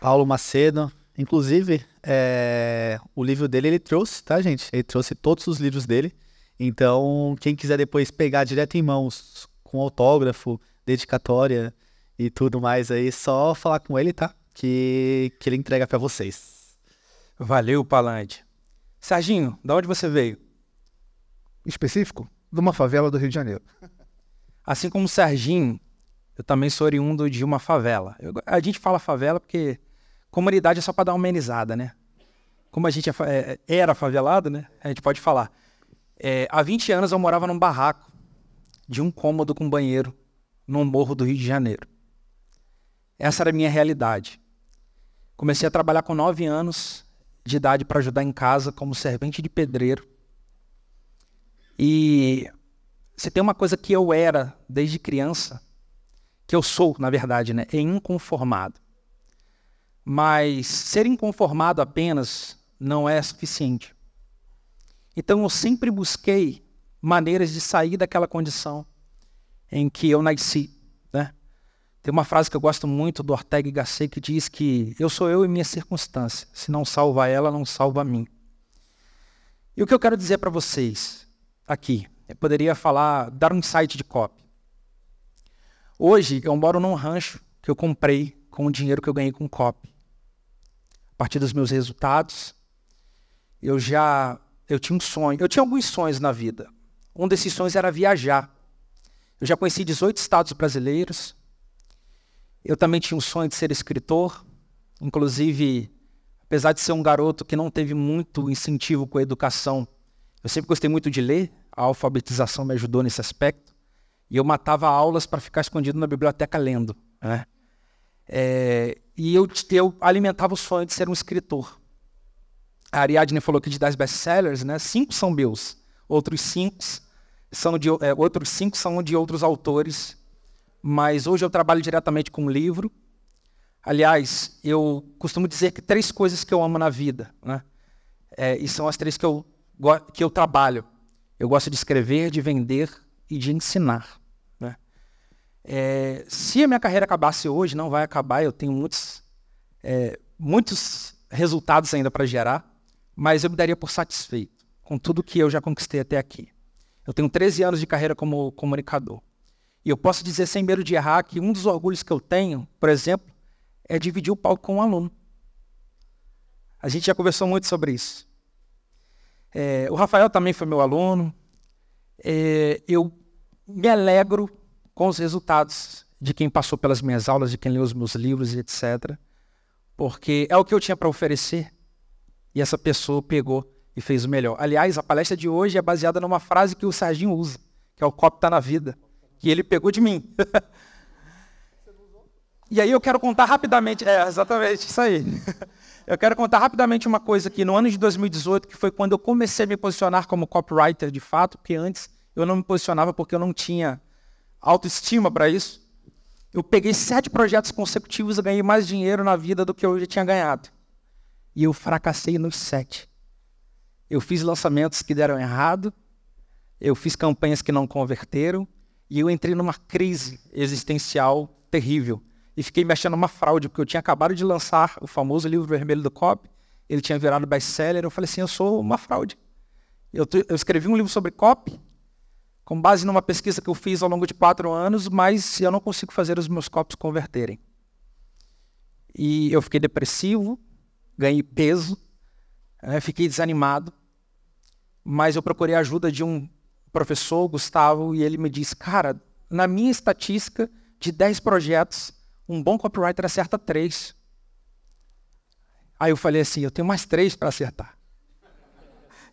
Paulo Macedo. Inclusive, é... o livro dele ele trouxe, tá, gente? Ele trouxe todos os livros dele. Então, quem quiser depois pegar direto em mãos com autógrafo, dedicatória, e tudo mais aí, só falar com ele, tá? Que, que ele entrega para vocês. Valeu, Palante. Serginho, da onde você veio? Em específico, de uma favela do Rio de Janeiro. Assim como o Serginho, eu também sou oriundo de uma favela. Eu, a gente fala favela porque comunidade é só para dar uma amenizada, né? Como a gente é, é, é, era favelado, né? A gente pode falar. É, há 20 anos eu morava num barraco de um cômodo com banheiro num morro do Rio de Janeiro. Essa era a minha realidade. Comecei a trabalhar com nove anos de idade para ajudar em casa como servente de pedreiro. E se tem uma coisa que eu era desde criança, que eu sou, na verdade, né, é inconformado. Mas ser inconformado apenas não é suficiente. Então eu sempre busquei maneiras de sair daquela condição em que eu nasci. Tem uma frase que eu gosto muito do Ortega y Gasset que diz que eu sou eu e minha circunstância. Se não salva ela, não salva a mim. E o que eu quero dizer para vocês aqui, eu poderia falar, dar um insight de copy. Hoje eu moro num rancho que eu comprei com o dinheiro que eu ganhei com copy. A partir dos meus resultados, eu já eu tinha um sonho. Eu tinha alguns sonhos na vida. Um desses sonhos era viajar. Eu já conheci 18 estados brasileiros, eu também tinha um sonho de ser escritor, inclusive, apesar de ser um garoto que não teve muito incentivo com a educação, eu sempre gostei muito de ler, a alfabetização me ajudou nesse aspecto, e eu matava aulas para ficar escondido na biblioteca lendo. Né? É, e eu, eu alimentava o sonho de ser um escritor. A Ariadne falou que de 10 best-sellers, né, cinco são meus, outros cinco são de, é, outros cinco são de outros autores mas hoje eu trabalho diretamente com um livro. Aliás, eu costumo dizer que três coisas que eu amo na vida, né? É, e são as três que eu, que eu trabalho. Eu gosto de escrever, de vender e de ensinar. Né? É, se a minha carreira acabasse hoje, não vai acabar, eu tenho muitos, é, muitos resultados ainda para gerar, mas eu me daria por satisfeito com tudo que eu já conquistei até aqui. Eu tenho 13 anos de carreira como comunicador. E eu posso dizer sem medo de errar que um dos orgulhos que eu tenho, por exemplo, é dividir o palco com um aluno. A gente já conversou muito sobre isso. É, o Rafael também foi meu aluno. É, eu me alegro com os resultados de quem passou pelas minhas aulas, de quem leu os meus livros etc. Porque é o que eu tinha para oferecer e essa pessoa pegou e fez o melhor. Aliás, a palestra de hoje é baseada numa frase que o Serginho usa, que é o copo está na vida que ele pegou de mim. e aí eu quero contar rapidamente, é exatamente isso aí. eu quero contar rapidamente uma coisa aqui. No ano de 2018, que foi quando eu comecei a me posicionar como copywriter de fato, porque antes eu não me posicionava porque eu não tinha autoestima para isso. Eu peguei sete projetos consecutivos e ganhei mais dinheiro na vida do que eu já tinha ganhado. E eu fracassei nos sete. Eu fiz lançamentos que deram errado, eu fiz campanhas que não converteram, e eu entrei numa crise existencial terrível. E fiquei me achando uma fraude, porque eu tinha acabado de lançar o famoso livro vermelho do COP, ele tinha virado best-seller. Eu falei assim: eu sou uma fraude. Eu, eu escrevi um livro sobre COP, com base numa pesquisa que eu fiz ao longo de quatro anos, mas eu não consigo fazer os meus COPs converterem. E eu fiquei depressivo, ganhei peso, né, fiquei desanimado, mas eu procurei a ajuda de um professor, Gustavo, e ele me disse: Cara, na minha estatística de 10 projetos, um bom copywriter acerta 3. Aí eu falei assim: Eu tenho mais 3 para acertar.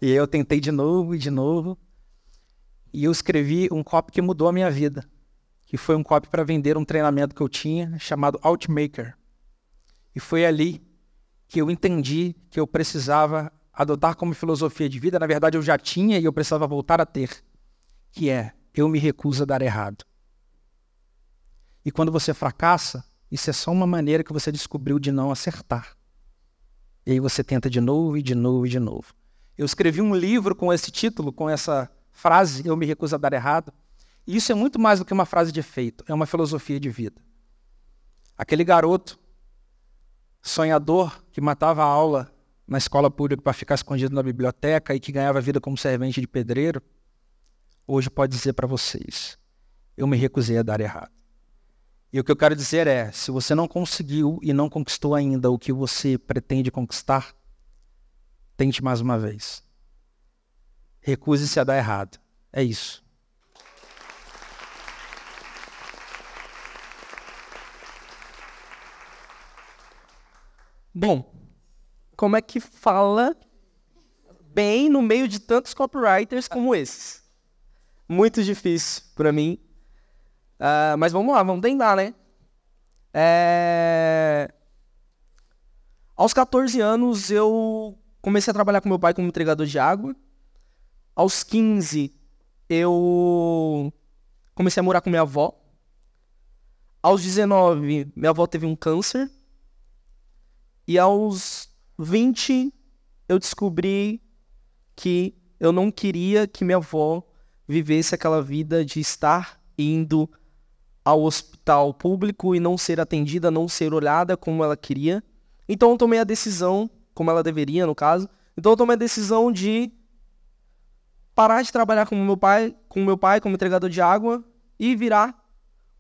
E eu tentei de novo e de novo. E eu escrevi um copy que mudou a minha vida. Que foi um copy para vender um treinamento que eu tinha chamado Outmaker. E foi ali que eu entendi que eu precisava adotar como filosofia de vida. Na verdade, eu já tinha e eu precisava voltar a ter que é eu me recuso a dar errado. E quando você fracassa, isso é só uma maneira que você descobriu de não acertar. E aí você tenta de novo e de novo e de novo. Eu escrevi um livro com esse título, com essa frase, eu me recuso a dar errado. E isso é muito mais do que uma frase de efeito, é uma filosofia de vida. Aquele garoto sonhador que matava a aula na escola pública para ficar escondido na biblioteca e que ganhava vida como servente de pedreiro, hoje pode dizer para vocês: eu me recusei a dar errado. E o que eu quero dizer é: se você não conseguiu e não conquistou ainda o que você pretende conquistar, tente mais uma vez. Recuse-se a dar errado. É isso. Bom, como é que fala bem no meio de tantos copywriters como esses? muito difícil para mim. Uh, mas vamos lá, vamos tentar, né? É... Aos 14 anos, eu comecei a trabalhar com meu pai como entregador de água. Aos 15, eu comecei a morar com minha avó. Aos 19, minha avó teve um câncer. E aos 20, eu descobri que eu não queria que minha avó vivesse aquela vida de estar indo ao hospital público e não ser atendida, não ser olhada como ela queria. Então eu tomei a decisão, como ela deveria no caso, então eu tomei a decisão de parar de trabalhar com meu pai, com meu pai como entregador de água e virar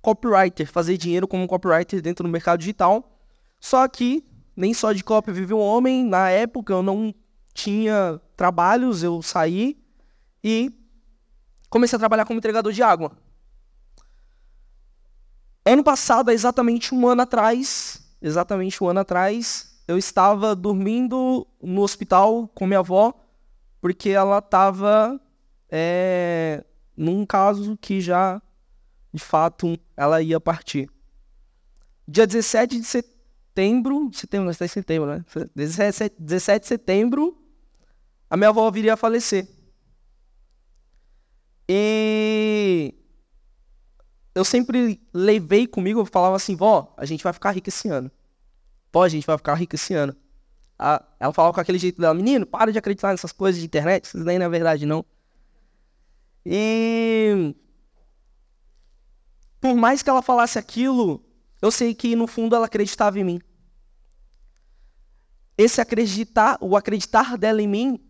copywriter, fazer dinheiro como copywriter dentro do mercado digital. Só que nem só de copy vive um homem. Na época eu não tinha trabalhos, eu saí e comecei a trabalhar como entregador de água. Ano passado, exatamente um ano atrás, exatamente um ano atrás, eu estava dormindo no hospital com minha avó, porque ela estava é, num caso que já, de fato, ela ia partir. Dia 17 de setembro, setembro, não, tá setembro, né? 17, 17 de setembro, a minha avó viria a falecer. E eu sempre levei comigo, eu falava assim, vó, a gente vai ficar rico esse ano. Vó, a gente vai ficar rico esse ano. ela falava com aquele jeito dela, menino, para de acreditar nessas coisas de internet, isso daí na é verdade, não. E por mais que ela falasse aquilo, eu sei que no fundo ela acreditava em mim. Esse acreditar, o acreditar dela em mim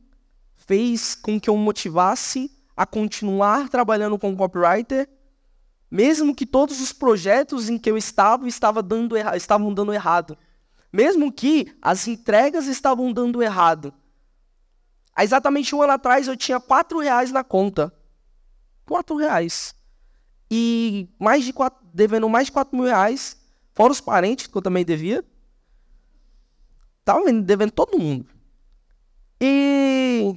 fez com que eu motivasse a continuar trabalhando como copywriter, mesmo que todos os projetos em que eu estava, estava dando estavam dando errado. Mesmo que as entregas estavam dando errado. Há exatamente um ano atrás eu tinha 4 reais na conta. 4 reais. E mais de devendo mais de 4 mil reais, fora os parentes que eu também devia. estava devendo todo mundo. E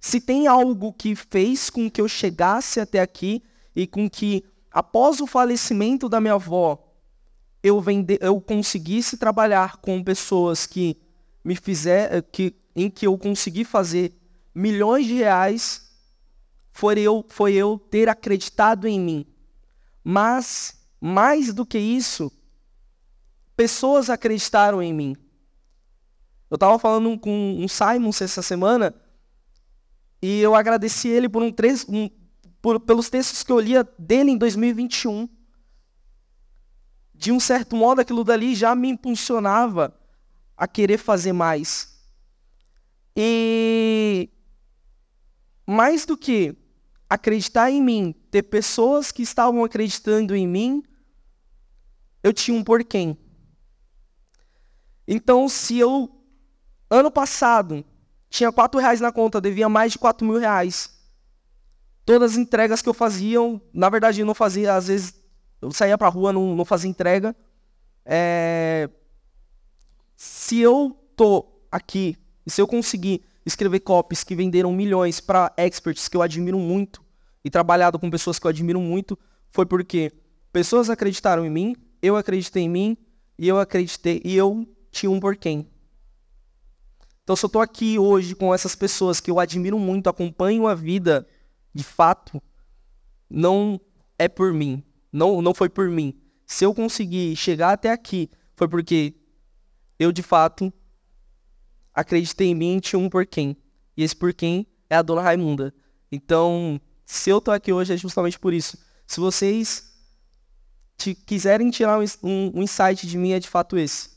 se tem algo que fez com que eu chegasse até aqui e com que, após o falecimento da minha avó, eu, vende, eu conseguisse trabalhar com pessoas que me fizer, que, em que eu consegui fazer milhões de reais, foi eu, foi eu ter acreditado em mim. Mas, mais do que isso, pessoas acreditaram em mim. Eu estava falando com um Simon essa semana e eu agradeci ele por um, três um por, pelos textos que eu lia dele em 2021. De um certo modo, aquilo dali já me impulsionava a querer fazer mais. E mais do que acreditar em mim, ter pessoas que estavam acreditando em mim, eu tinha um porquê. Então, se eu ano passado tinha quatro reais na conta, devia mais de quatro mil reais. Todas as entregas que eu fazia, na verdade eu não fazia, às vezes eu saía pra rua, não, não fazia entrega. É... Se eu tô aqui, se eu conseguir escrever copies que venderam milhões para experts que eu admiro muito, e trabalhado com pessoas que eu admiro muito, foi porque pessoas acreditaram em mim, eu acreditei em mim, e eu acreditei, e eu tinha um porquê. Então, se eu estou aqui hoje com essas pessoas que eu admiro muito, acompanho a vida de fato, não é por mim. Não, não foi por mim. Se eu conseguir chegar até aqui, foi porque eu de fato acreditei em mim e tinha um porquê. E esse porquê é a dona Raimunda. Então, se eu tô aqui hoje é justamente por isso. Se vocês te, quiserem tirar um, um, um insight de mim, é de fato esse.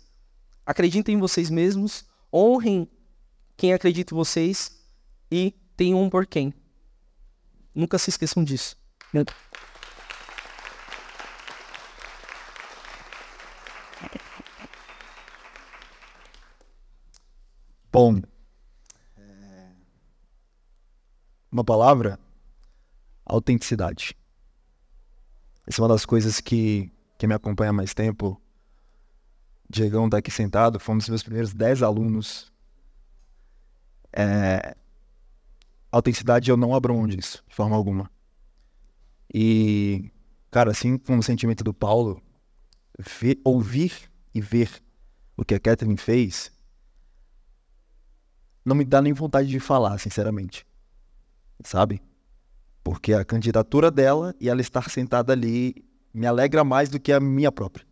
Acreditem em vocês mesmos honrem quem acredita em vocês e tenham um por quem. Nunca se esqueçam disso. Bom, é. uma palavra, autenticidade. Essa é uma das coisas que que me acompanha há mais tempo Diegão está aqui sentado, foi um dos meus primeiros 10 alunos. É, autenticidade eu não abro mão disso, de forma alguma. E, cara, assim como o sentimento do Paulo, ver, ouvir e ver o que a Catherine fez, não me dá nem vontade de falar, sinceramente. Sabe? Porque a candidatura dela e ela estar sentada ali me alegra mais do que a minha própria.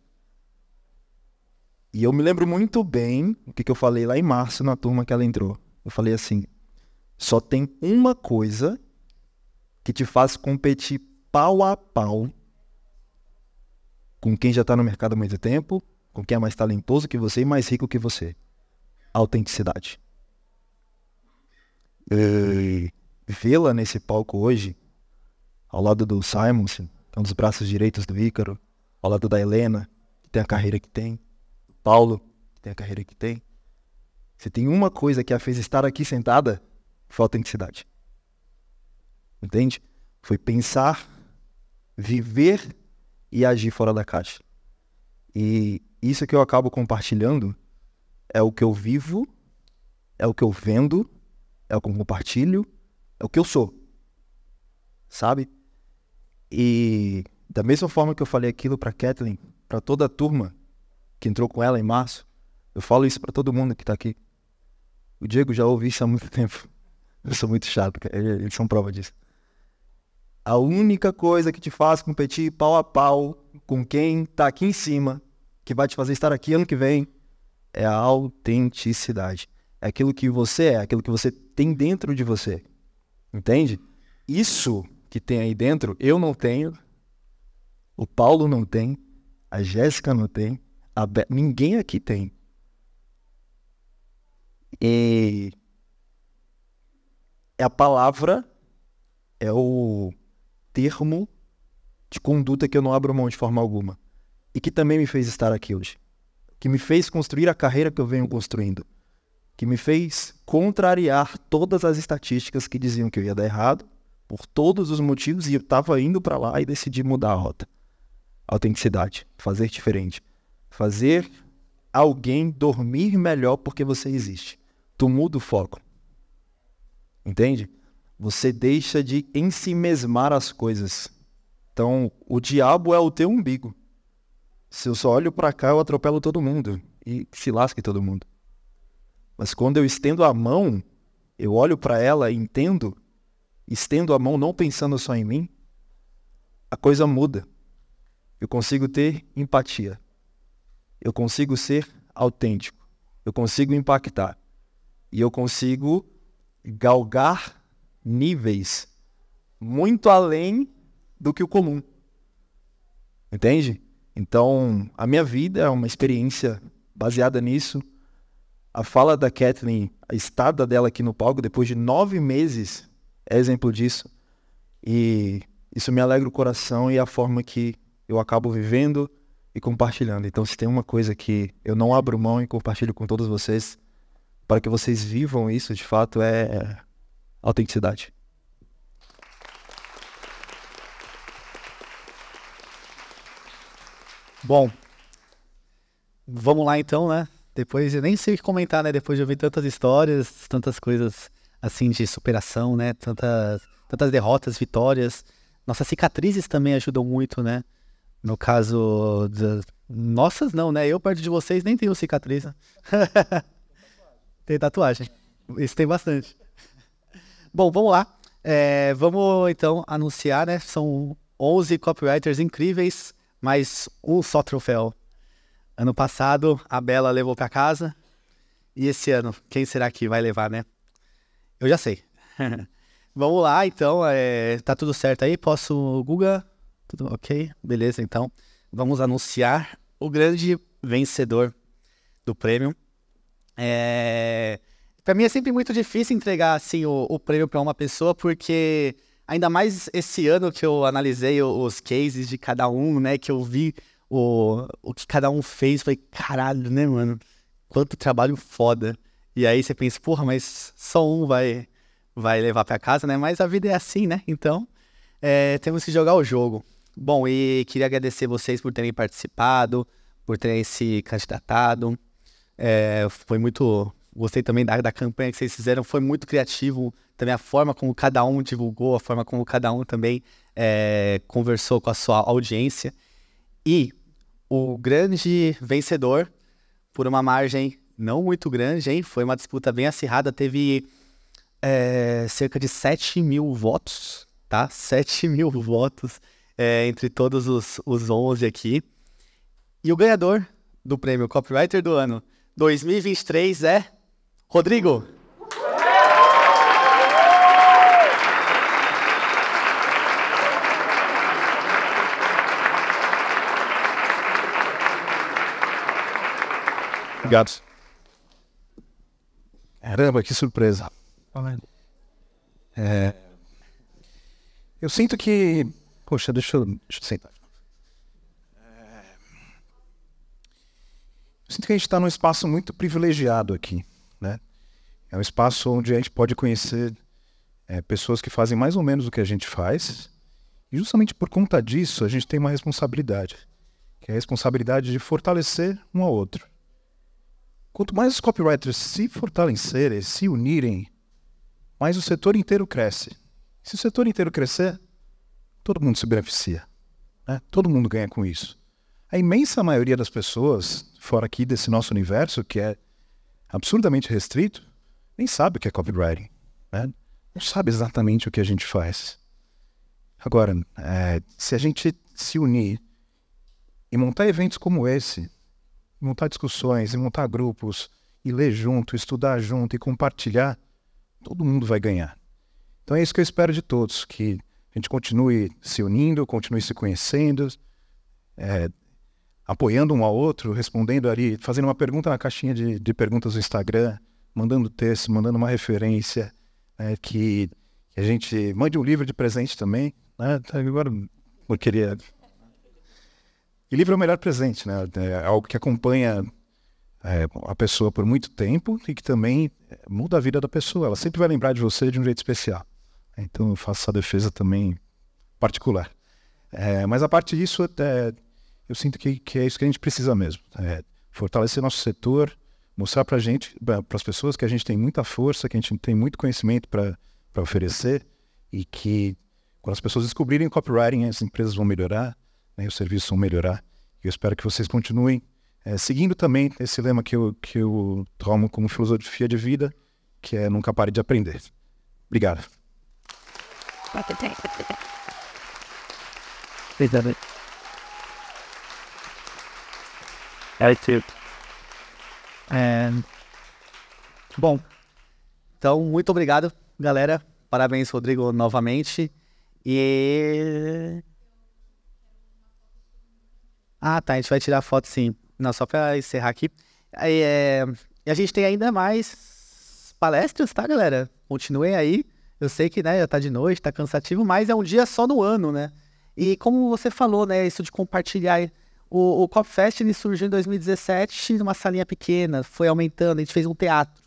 E eu me lembro muito bem o que, que eu falei lá em março na turma que ela entrou. Eu falei assim: só tem uma coisa que te faz competir pau a pau com quem já está no mercado há muito tempo, com quem é mais talentoso que você e mais rico que você: autenticidade. Vê-la nesse palco hoje, ao lado do Simon, que é um dos braços direitos do Ícaro, ao lado da Helena, que tem a carreira que tem Paulo, que tem a carreira que tem, se tem uma coisa que a fez estar aqui sentada, foi autenticidade. Entende? Foi pensar, viver e agir fora da caixa. E isso que eu acabo compartilhando é o que eu vivo, é o que eu vendo, é o que eu compartilho, é o que eu sou. Sabe? E da mesma forma que eu falei aquilo para Kathleen, para toda a turma, que entrou com ela em março. Eu falo isso para todo mundo que tá aqui. O Diego já ouviu isso há muito tempo. Eu sou muito chato, eles são prova disso. A única coisa que te faz competir pau a pau com quem tá aqui em cima, que vai te fazer estar aqui ano que vem, é a autenticidade. É aquilo que você é, aquilo que você tem dentro de você. Entende? Isso que tem aí dentro, eu não tenho, o Paulo não tem, a Jéssica não tem, aberta. Ninguém aqui tem. E é a palavra, é o termo de conduta que eu não abro mão de forma alguma. E que também me fez estar aqui hoje. Que me fez construir a carreira que eu venho construindo. Que me fez contrariar todas as estatísticas que diziam que eu ia dar errado, por todos os motivos, e eu estava indo para lá e decidi mudar a rota. Autenticidade, fazer diferente. Fazer alguém dormir melhor porque você existe. Tu muda o foco. Entende? Você deixa de ensimesmar as coisas. Então, o diabo é o teu umbigo. Se eu só olho para cá, eu atropelo todo mundo e se lasque todo mundo. Mas quando eu estendo a mão, eu olho para ela e entendo, estendo a mão não pensando só em mim, a coisa muda. Eu consigo ter empatia eu consigo ser autêntico, eu consigo impactar e eu consigo galgar níveis muito além do que o comum. Entende? Então, a minha vida é uma experiência baseada nisso. A fala da Kathleen, a estada dela aqui no palco depois de nove meses é exemplo disso. E isso me alegra o coração e a forma que eu acabo vivendo e compartilhando. Então, se tem uma coisa que eu não abro mão e compartilho com todos vocês, para que vocês vivam isso de fato, é autenticidade. Bom, vamos lá então, né? Depois, eu nem sei o que comentar, né? Depois de ouvir tantas histórias, tantas coisas assim de superação, né? Tantas, tantas derrotas, vitórias. Nossas cicatrizes também ajudam muito, né? No caso das nossas, não, né? Eu perto de vocês nem tenho cicatriz. tem tatuagem. Isso tem bastante. Bom, vamos lá. É, vamos então anunciar, né? São 11 copywriters incríveis, mas um só troféu. Ano passado, a Bela levou para casa. E esse ano, quem será que vai levar, né? Eu já sei. vamos lá, então. É, tá tudo certo aí? Posso, Guga? Tudo ok? Beleza, então. Vamos anunciar o grande vencedor do prêmio. É... Para mim é sempre muito difícil entregar assim o, o prêmio para uma pessoa, porque ainda mais esse ano que eu analisei os cases de cada um, né? Que eu vi o, o que cada um fez, foi caralho, né, mano? Quanto trabalho foda. E aí você pensa, porra, mas só um vai vai levar para casa, né? Mas a vida é assim, né? Então, é, temos que jogar o jogo. Bom, e queria agradecer vocês por terem participado, por terem se candidatado. É, foi muito. Gostei também da, da campanha que vocês fizeram, foi muito criativo. Também a forma como cada um divulgou, a forma como cada um também é, conversou com a sua audiência. E o grande vencedor, por uma margem não muito grande, hein? Foi uma disputa bem acirrada, teve é, cerca de 7 mil votos, tá? 7 mil votos é, entre todos os, os 11 aqui. E o ganhador do prêmio Copywriter do ano 2023 é Rodrigo. Obrigado. Caramba, que surpresa. É, eu sinto que Poxa, deixa eu, deixa eu sentar. Eu sinto que a gente está num espaço muito privilegiado aqui, né? É um espaço onde a gente pode conhecer é, pessoas que fazem mais ou menos o que a gente faz. E justamente por conta disso, a gente tem uma responsabilidade, que é a responsabilidade de fortalecer um ao outro. Quanto mais os copywriters se fortalecerem, se unirem, mais o setor inteiro cresce. Se o setor inteiro crescer, todo mundo se beneficia. Né? Todo mundo ganha com isso. A imensa maioria das pessoas, fora aqui desse nosso universo, que é absurdamente restrito, nem sabe o que é copywriting. Né? Não sabe exatamente o que a gente faz. Agora, é, se a gente se unir e montar eventos como esse, montar discussões, e montar grupos, e ler junto, estudar junto e compartilhar, todo mundo vai ganhar. Então é isso que eu espero de todos, que a gente continue se unindo, continue se conhecendo, é, apoiando um ao outro, respondendo ali, fazendo uma pergunta na caixinha de, de perguntas do Instagram, mandando texto, mandando uma referência, é, que, que, a gente mande um livro de presente também. Né? Tá, agora eu queria. E livro é o melhor presente, né? É, é algo que acompanha é, a pessoa por muito tempo e que também muda a vida da pessoa. Ela sempre vai lembrar de você de um jeito especial. Então eu faço essa defesa também particular. É, mas a parte disso, é, eu sinto que, que, é isso que a gente precisa mesmo. É, fortalecer nosso setor, mostrar para gente, para as pessoas que a gente tem muita força, que a gente tem muito conhecimento para oferecer e que quando as pessoas descobrirem o copywriting, as empresas vão melhorar, né, os serviços vão melhorar. E eu espero que vocês continuem é, seguindo também esse lema que eu, que eu tomo como filosofia de vida, que é nunca pare de aprender. Obrigado. Bota tempo. Coisa bem. É isso. And... É. Bom, então, muito obrigado, galera. Parabéns, Rodrigo, novamente. E. Ah, tá. A gente vai tirar foto sim. Não, só pra encerrar aqui. E, é... e a gente tem ainda mais palestras, tá, galera? Continuem aí. Eu sei que, né, já tá de noite, tá cansativo, mas é um dia só no ano, né? E como você falou, né, isso de compartilhar. O, o Copfest ele surgiu em 2017 numa salinha pequena, foi aumentando, a gente fez um teatro.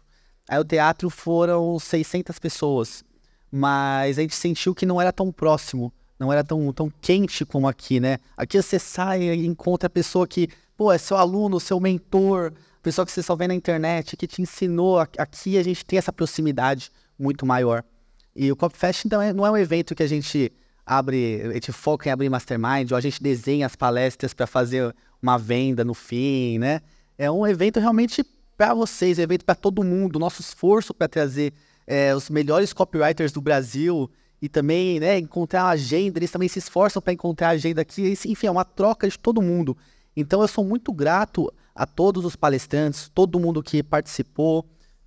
Aí o teatro foram 600 pessoas, mas a gente sentiu que não era tão próximo, não era tão, tão quente como aqui, né? Aqui você sai e encontra a pessoa que, pô, é seu aluno, seu mentor, pessoa que você só vê na internet, que te ensinou. Aqui a gente tem essa proximidade muito maior. E o Copfest, Fest não é, não é um evento que a gente abre, a gente foca em abrir mastermind, ou a gente desenha as palestras para fazer uma venda no fim, né? É um evento realmente para vocês, é um evento para todo mundo. Nosso esforço para trazer é, os melhores copywriters do Brasil e também né, encontrar a agenda, eles também se esforçam para encontrar a agenda aqui. Enfim, é uma troca de todo mundo. Então eu sou muito grato a todos os palestrantes, todo mundo que participou,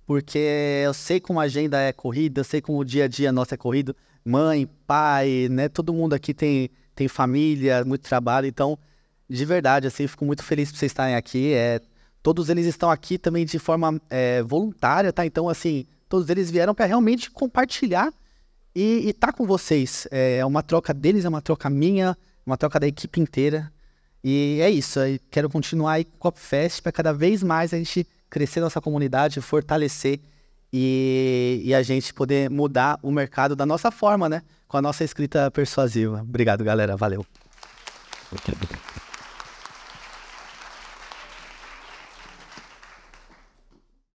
porque eu sei como a agenda é corrida, eu sei como o dia a dia nosso é corrido. Mãe, pai, né? Todo mundo aqui tem, tem família, muito trabalho. Então, de verdade, assim, fico muito feliz por vocês estarem aqui. É, todos eles estão aqui também de forma é, voluntária, tá? Então, assim, todos eles vieram para realmente compartilhar e estar tá com vocês. É, é uma troca deles, é uma troca minha, uma troca da equipe inteira. E é isso. Eu quero continuar aí com o Copfest para cada vez mais a gente crescer nossa comunidade, fortalecer e, e, a gente poder mudar o mercado da nossa forma, né? Com a nossa escrita persuasiva. Obrigado, galera. Valeu.